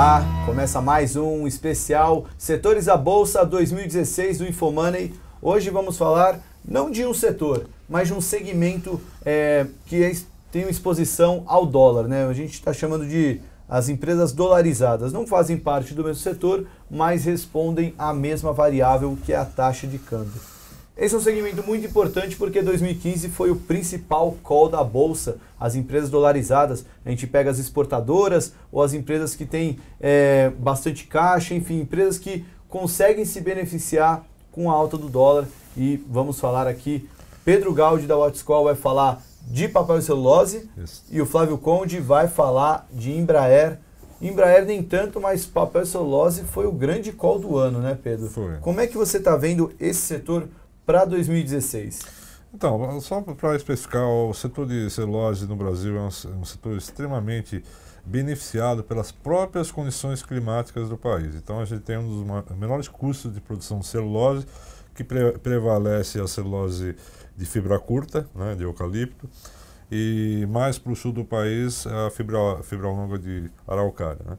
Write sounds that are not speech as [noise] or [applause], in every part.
Olá, começa mais um especial Setores da Bolsa 2016 do Infomoney. Hoje vamos falar não de um setor, mas de um segmento é, que é, tem exposição ao dólar. Né? A gente está chamando de as empresas dolarizadas. Não fazem parte do mesmo setor, mas respondem à mesma variável que é a taxa de câmbio. Esse é um segmento muito importante porque 2015 foi o principal call da bolsa. As empresas dolarizadas, a gente pega as exportadoras ou as empresas que têm é, bastante caixa, enfim, empresas que conseguem se beneficiar com a alta do dólar. E vamos falar aqui, Pedro Gaudi da Watts Call vai falar de papel e celulose Isso. e o Flávio Conde vai falar de Embraer. Embraer nem tanto, mas papel e celulose foi o grande call do ano, né, Pedro? Foi. Como é que você está vendo esse setor? para 2016? Então, só para especificar, o setor de celulose no Brasil é um, um, setor extremamente beneficiado pelas próprias condições climáticas do país. Então, a gente tem um dos menores custos de produção de celulose, que pre prevalece a celulose de fibra curta, né, de eucalipto, e mais para o sul do país, a fibra, fibra longa de araucária. Né.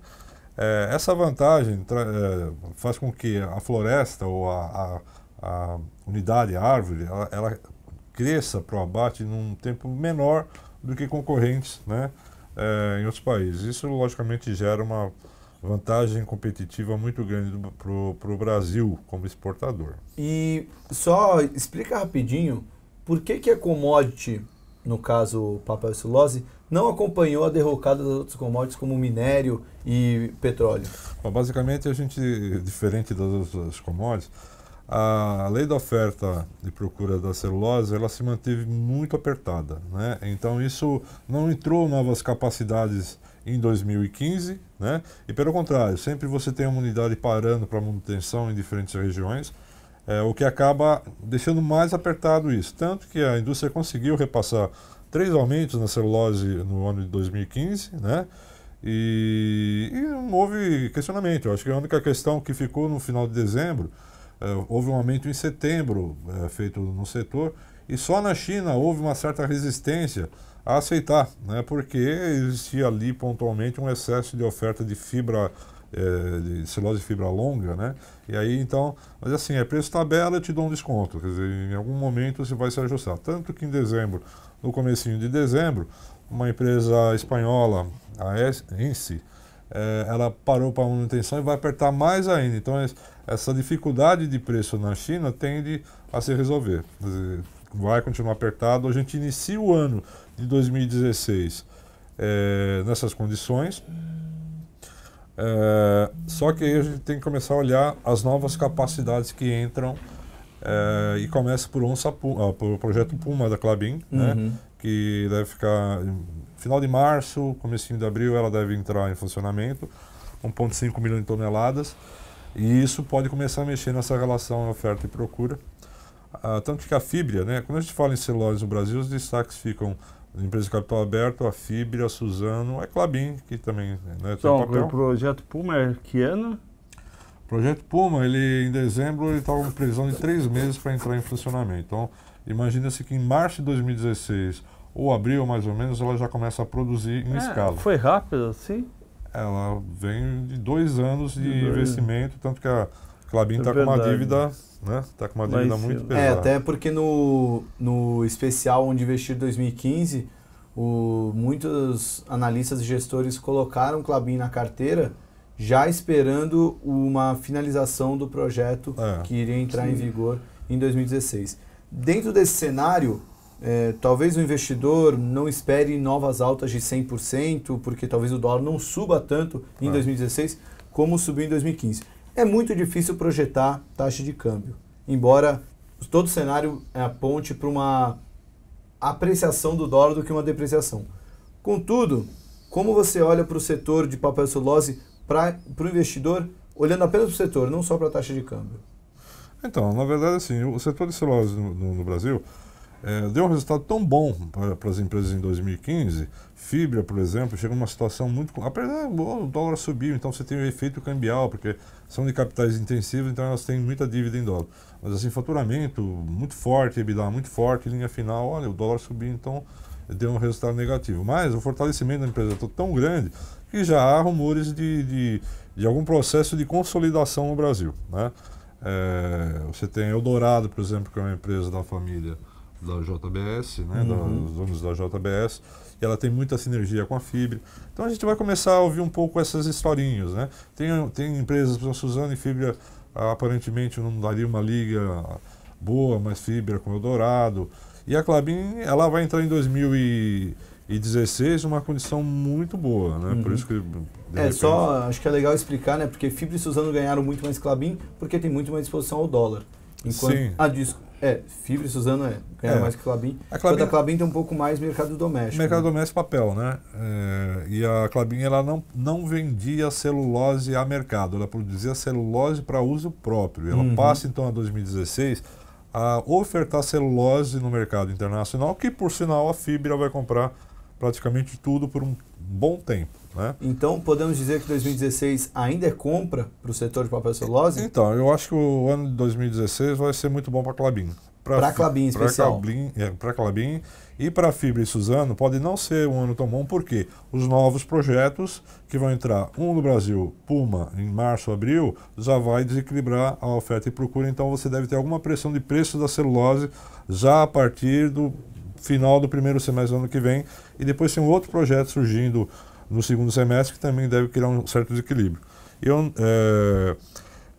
É, essa vantagem é, faz com que a floresta ou a, a, a unidade, árvore, ela, ela cresça para o abate num tempo menor do que concorrentes né, é, em outros países. Isso, logicamente, gera uma vantagem competitiva muito grande para o Brasil como exportador. E só explica rapidinho por que, que a commodity, no caso papel e celulose, não acompanhou a derrocada das outras commodities como minério e petróleo? Bom, basicamente, a gente, diferente das outras commodities, a lei da oferta e procura da celulose ela se manteve muito apertada, né? Então isso não entrou novas capacidades em 2015, né? E pelo contrário, sempre você tem uma unidade parando para manutenção em diferentes regiões, é, o que acaba deixando mais apertado isso. Tanto que a indústria conseguiu repassar três aumentos na celulose no ano de 2015, né? E, e não houve questionamento. Eu acho que a única questão que ficou no final de dezembro eh, houve um aumento em setembro eh, feito no setor e só na China houve uma certa resistência a aceitar, né, porque existia ali pontualmente um excesso de oferta de fibra, eh, de celulose de fibra longa, né, e aí então, mas assim, é preço tabela, eu te dou um desconto, quer dizer, em algum momento você vai se ajustar. Tanto que em dezembro, no comecinho de dezembro, uma empresa espanhola, a ENSE, eh, ela parou para manutenção e vai apertar mais ainda. Então, essa dificuldade de preço na China tende a se resolver. Vai continuar apertado. A gente inicia o ano de 2016 é, eh, nessas condições. É, só que aí a gente tem que começar a olhar as novas capacidades que entram é, e começa por onça Puma, ah, por projeto Puma da Clabin, né? uhum. né, que deve ficar final de março, comecinho de abril, ela deve entrar em funcionamento, 1.5 milhão de toneladas. E isso pode começar a mexer nessa relação oferta e procura. Ah, tanto que a fibra, né? quando a gente fala em celulares no Brasil, os destaques ficam Empresa de Capital Aberto, a Fibra, a Suzano, a Clabin, que também né, então, tem um o projeto Puma é que ano? O projeto Puma, ele, em dezembro, ele estava tá com previsão de três meses para entrar em funcionamento. Então, imagina-se que em março de 2016 ou abril, mais ou menos, ela já começa a produzir em é, escala. Foi rápido, sim? Ela vem de dois anos de, de dois. investimento, tanto que a Clabin está é tá com uma dívida, né? está com uma dívida muito é, pesada. É, até porque no, no especial onde investir 2015, o, muitos analistas e gestores colocaram Clabin na carteira já esperando uma finalização do projeto é. que iria entrar Sim. em vigor em 2016. Dentro desse cenário, é, talvez o investidor não espere novas altas de 100%, porque talvez o dólar não suba tanto em ah. É. 2016 como subiu em 2015. É muito difícil projetar taxa de câmbio, embora todo cenário é, aponte para uma apreciação do dólar do que uma depreciação. Contudo, como você olha para o setor de papel celulose para o investidor, olhando apenas para o setor, não só para a taxa de câmbio? Então, na verdade, assim, o setor de celulose no, no, no Brasil é, deu um resultado tão bom para as empresas em 2015. Fibra, por exemplo, chega uma situação muito. Apesar o dólar subiu, então você tem o efeito cambial, porque são de capitais intensivos, então elas têm muita dívida em dólar. Mas assim, faturamento muito forte, EBITDA muito forte, linha final, olha, o dólar subiu, então deu um resultado negativo. Mas o fortalecimento da empresa está tão grande que já há rumores de, de, de algum processo de consolidação no Brasil. Né? É, você tem Eldorado, por exemplo, que é uma empresa da família da JBS, né, uhum. dos donos da JBS, e ela tem muita sinergia com a Fibre. Então a gente vai começar a ouvir um pouco essas historinhas. Né? Tem, tem empresas, como Suzano e Fibra, aparentemente não daria uma liga boa, mas Fibra é com Eldorado. E a Clabin, ela vai entrar em 2016 numa condição muito boa, né? Uhum. Por isso que... É, só acho que é legal explicar, né? Porque Fibra e Suzano ganharam muito mais Clabin porque tem muito mais exposição ao dólar. Enquanto, Sim. Ah, disco. É, Fibra e Suzano é, ganha é. mais que Clabin. A Clabin, a Clabin tem um pouco mais mercado doméstico. Né? Mercado né? doméstico papel, né? É, e a Clabin ela não, não vendia celulose a mercado, ela produzia celulose para uso próprio. Ela uhum. passa então a 2016 a ofertar celulose no mercado internacional, que por sinal a Fibra vai comprar praticamente tudo por um bom tempo. Né? Então, podemos dizer que 2016 ainda é compra para o setor de papel celulose? Então, eu acho que o ano de 2016 vai ser muito bom para a Clabin. Para a Clabin, especial. É, para a Clabin e para a Fibra e Suzano pode não ser um ano tão bom, porque os novos projetos que vão entrar, um no Brasil, Puma, em março, abril, já vai desequilibrar a oferta e procura, então você deve ter alguma pressão de preço da celulose já a partir do final do primeiro semestre do ano que vem. E depois tem um outro projeto surgindo no segundo semestre, que também deve criar um certo desequilíbrio. Eu, é,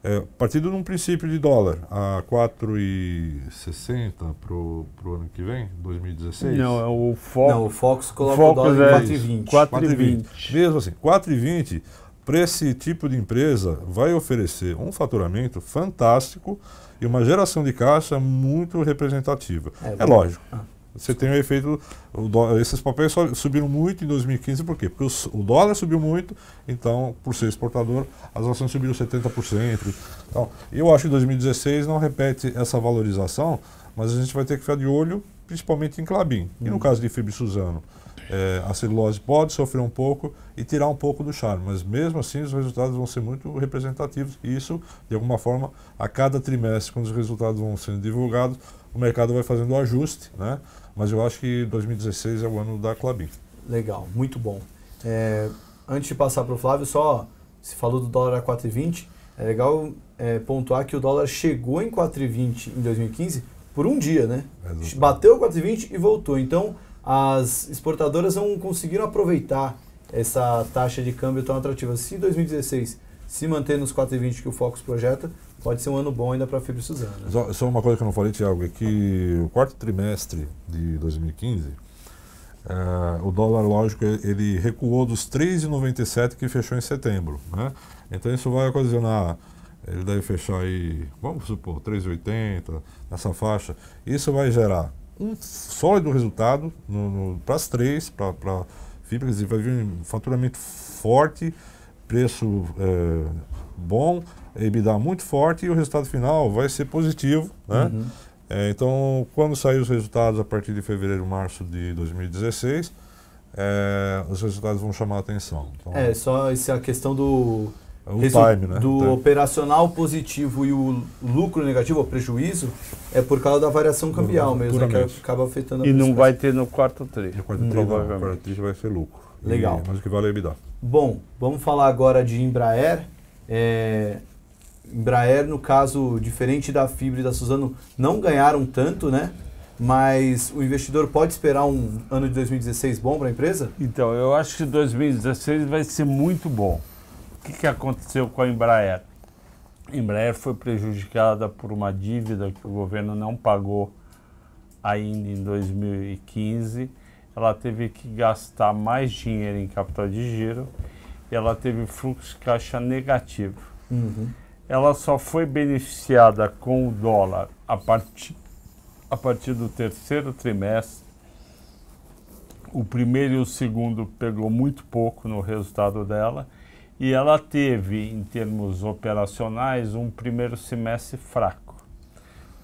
é, partindo de um princípio de dólar a 4,60 para o ano que vem, 2016? Não, é o Fox, Não, o Fox coloca o, Fox o dólar é 4,20. Mesmo assim, 4,20 para esse tipo de empresa vai oferecer um faturamento fantástico e uma geração de caixa muito representativa. É, é lógico. Ah. Você tem o efeito. O dólar, esses papéis subiram muito em 2015, por quê? Porque o dólar subiu muito, então, por ser exportador, as ações subiram 70%. Então, eu acho que 2016 não repete essa valorização, mas a gente vai ter que ficar de olho, principalmente em Clabin. Hum. E no uhum. caso de Fib Suzano, é, a celulose pode sofrer um pouco e tirar um pouco do charme, mas mesmo assim os resultados vão ser muito representativos. E isso, de alguma forma, a cada trimestre, quando os resultados vão sendo divulgados, o mercado vai fazendo o ajuste, né? Mas eu acho que 2016 é o ano da Clabin. Legal, muito bom. É, antes de passar para o Flávio, só se falou do dólar a 4,20, é legal é, pontuar que o dólar chegou em 4,20 em 2015 por um dia, né? Exatamente. Bateu 4,20 e voltou. Então, as exportadoras não conseguiram aproveitar essa taxa de câmbio tão atrativa. Se 2016 se manter nos 4,20 que o Focus projeta, pode ser um ano bom ainda para a Febre Suzana. Só, só, uma coisa que eu não falei, Tiago, é que o quarto trimestre de 2015, uh, eh, o dólar, lógico, é, ele recuou dos 3,97 que fechou em setembro. Né? Então isso vai ocasionar. Ele deve fechar aí, vamos supor, 3,80, nessa faixa. Isso vai gerar um sólido resultado para as três, para a FIP, quer vai vir um faturamento forte, preço é, bom EBITDA muito forte e o resultado final vai ser positivo, né? Uhum. É, então, quando sair os resultados a partir de fevereiro, março de 2016, é, os resultados vão chamar a atenção. Então, é, só essa questão do... É o time, né? Do então, operacional positivo e o lucro negativo, o prejuízo, é por causa da variação cambial mesmo, né, que acaba afetando a E não vai ter no quarto trecho. No quarto trecho, no quarto vai ser lucro. Legal. E, mas o que vale é EBITDA. Bom, vamos falar agora de Embraer. É, Embraer, no caso, diferente da Fibre e da Suzano, não ganharam tanto, né? Mas o investidor pode esperar um ano de 2016 bom para a empresa? Então, eu acho que 2016 vai ser muito bom. O que, que aconteceu com a Embraer? A Embraer foi prejudicada por uma dívida que o governo não pagou ainda em 2015. Ela teve que gastar mais dinheiro em capital de giro e ela teve fluxo de caixa negativo. Uhum ela só foi beneficiada com o dólar a partir, a partir do terceiro trimestre. O primeiro e o segundo pegou muito pouco no resultado dela e ela teve, em termos operacionais, um primeiro semestre fraco.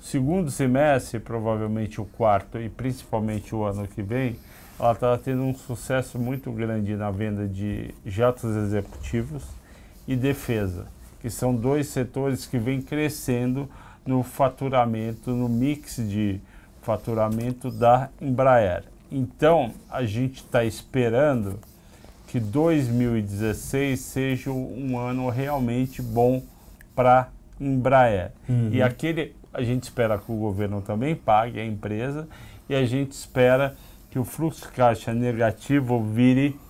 segundo semestre, provavelmente o quarto e principalmente o ano que vem, ela está tendo um sucesso muito grande na venda de jatos executivos e defesa que são dois setores que vêm crescendo no faturamento, no mix de faturamento da Embraer. Então, a gente está esperando que 2016 seja um ano realmente bom para Embraer. Uhum. E aquele a gente espera que o governo também pague a empresa e a gente espera que o fluxo de caixa negativo vire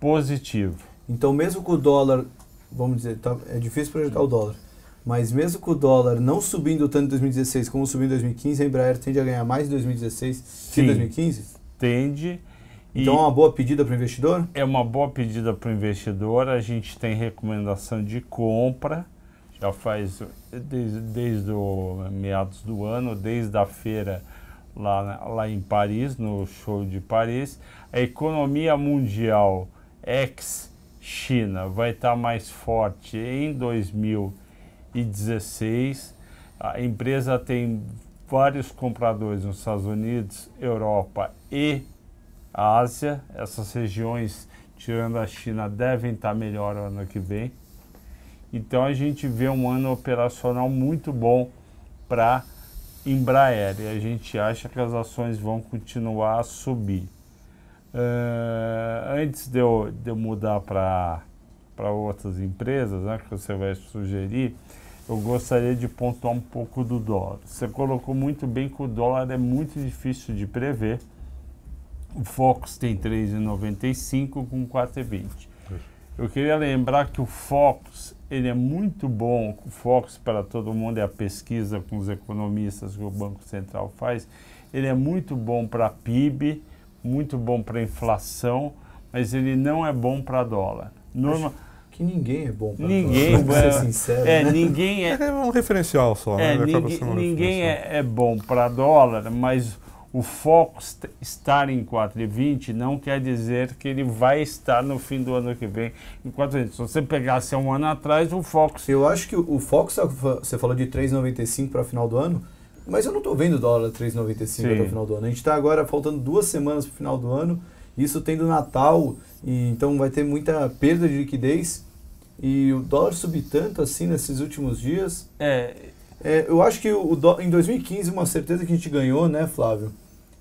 positivo. Então, mesmo com o dólar vamos dizer, tá, é difícil projetar o dólar. Mas mesmo com o dólar não subindo tanto em 2016 como subindo em 2015, a Embraer tende a ganhar mais em 2016 que em 2015? Tende. Então é uma boa pedida para o investidor? É uma boa pedida para o investidor. A gente tem recomendação de compra, já faz desde, desde o meados do ano, desde a feira lá, lá em Paris, no show de Paris. A economia mundial ex China vai estar tá mais forte em 2016. A empresa tem vários compradores nos Estados Unidos, Europa e Ásia. Essas regiões, tirando a China, devem estar tá melhor ano que vem. Então a gente vê um ano operacional muito bom para Embraer e a gente acha que as ações vão continuar a subir. Eh, antes de eu, de eu mudar para outras empresas, né, que você vai sugerir, eu gostaria de pontuar um pouco do dólar. Você colocou muito bem que o dólar é muito difícil de prever. O Fox tem 3,95 com 4,20. Eu queria lembrar que o Fox, ele é muito bom, o Fox para todo mundo é a pesquisa com os economistas que o Banco Central faz, ele é muito bom para PIB, muito bom para inflação, mas ele não é bom para dólar. Norma... Que ninguém é bom para ninguém dólar, é, sincero. É, né? ninguém é, [laughs] é um referencial só. Né? É, né? ninguém, ninguém é, é bom para dólar, mas o foco estar em 4,20 não quer dizer que ele vai estar no fim do ano que vem em 4,20. Se você pegasse um ano atrás, o foco... Eu acho que o foco, você falou de 3,95 para o final do ano, mas eu não estou vendo dólar 3,95 até o final do ano. A gente está agora faltando duas semanas para o final do ano. Isso tendo Natal, e então vai ter muita perda de liquidez. E o dólar subir tanto assim nesses últimos dias. É. é eu acho que o, o em 2015, uma certeza que a gente ganhou, né, Flávio?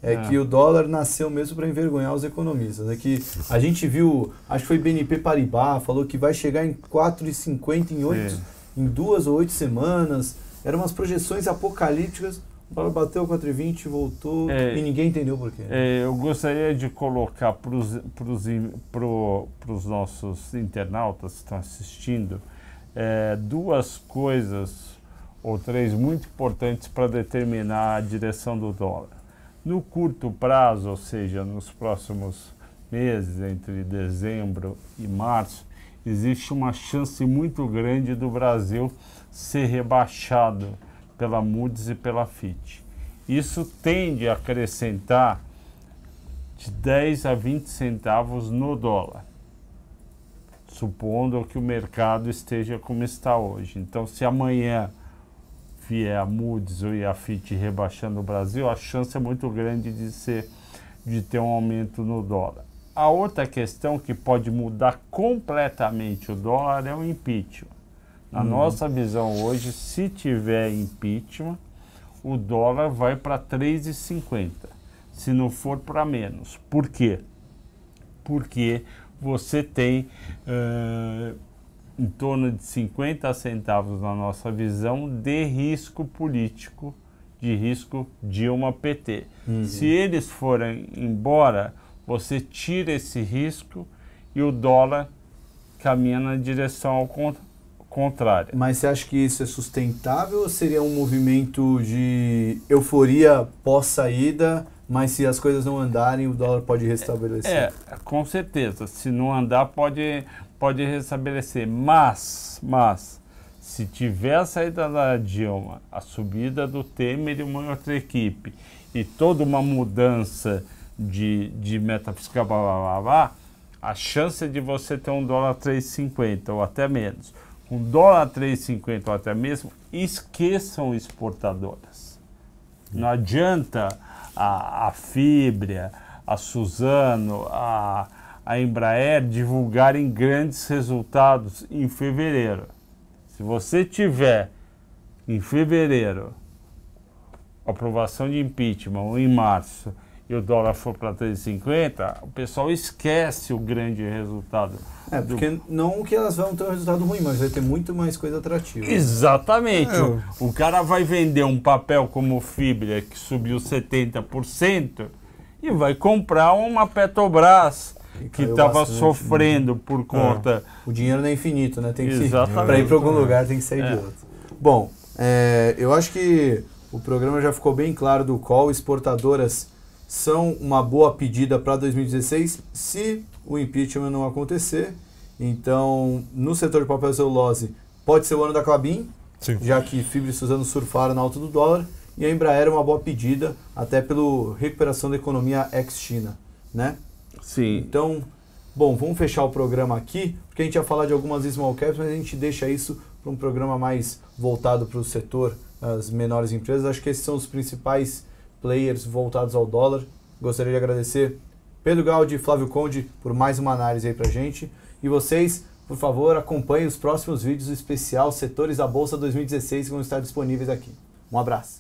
É, é. que o dólar nasceu mesmo para envergonhar os economistas. É que a gente viu, acho que foi BNP Paribas, falou que vai chegar em 4,50 em em duas ou oito semanas. Eram umas projeções apocalípticas. O dólar bateu 4,20, voltou é, e ninguém entendeu por quê. É, eu gostaria de colocar para os nossos internautas que estão assistindo é, duas coisas ou três muito importantes para determinar a direção do dólar. No curto prazo, ou seja, nos próximos meses, entre dezembro e março, existe uma chance muito grande do Brasil ser rebaixado pela Moody's e pela Fitch. Isso tende a acrescentar de 10 a 20 centavos no dólar, supondo que o mercado esteja como está hoje. Então, se amanhã vier a Moody's ou a Fitch rebaixando o Brasil, a chance é muito grande de ser de ter um aumento no dólar. A outra questão que pode mudar completamente o dólar é o impeachment. Na uhum. nossa visão hoje, se tiver impeachment, o dólar vai para 3,50, se não for para menos. Por quê? Porque você tem uh, em torno de 50 centavos, na nossa visão, de risco político, de risco de uma PT. Uhum. Se eles forem embora, você tira esse risco e o dólar caminha na direção ao contrário contrária. Mas você acha que isso é sustentável ou seria um movimento de euforia pós-saída, mas se as coisas não andarem, o dólar pode restabelecer? É, é, com certeza. Se não andar, pode, pode restabelecer. Mas, mas, se tiver a saída da Dilma, a subida do Temer e uma outra equipe, e toda uma mudança de, de metafísica, blá, blá, blá, blá a chance de você ter um dólar 3,50 ou até menos com dólar 3,50 até mesmo, esqueçam exportadoras. Não adianta a, a Fibria, a Suzano, a, a Embraer divulgarem grandes resultados em fevereiro. Se você tiver em fevereiro aprovação de impeachment ou em março e o dólar for para 3,50, o pessoal esquece o grande resultado. É, do... porque não que elas vão ter um resultado ruim, mas vai ter muito mais coisa atrativa. Exatamente. É. O, cara vai vender um papel como Fibra, que subiu 70%, e vai comprar uma Petrobras que estava né? sofrendo por é. conta. É. O dinheiro não é infinito, né? Tem que para ir para algum lugar tem que sair é. de outro. Bom, é, eu acho que o programa já ficou bem claro do qual exportadoras são uma boa pedida para 2016 se o impeachment não acontecer. Então, no setor de papel e celulose, pode ser o ano da Clabin, já que Fibra e Suzano surfaram na alta do dólar, e a Embraer é uma boa pedida, até pela recuperação da economia ex-China, né? Sim. Então, bom, vamos fechar o programa aqui, porque a gente ia falar de algumas small caps, mas a gente deixa isso para um programa mais voltado para o setor, as menores empresas. Acho que esses são os principais players voltados ao dólar. Gostaria de agradecer Pedro Gaudi e Flávio Conde por mais uma análise aí pra gente. E vocês, por favor, acompanhem os próximos vídeos especial Setores da Bolsa 2016 que vão estar disponíveis aqui. Um abraço.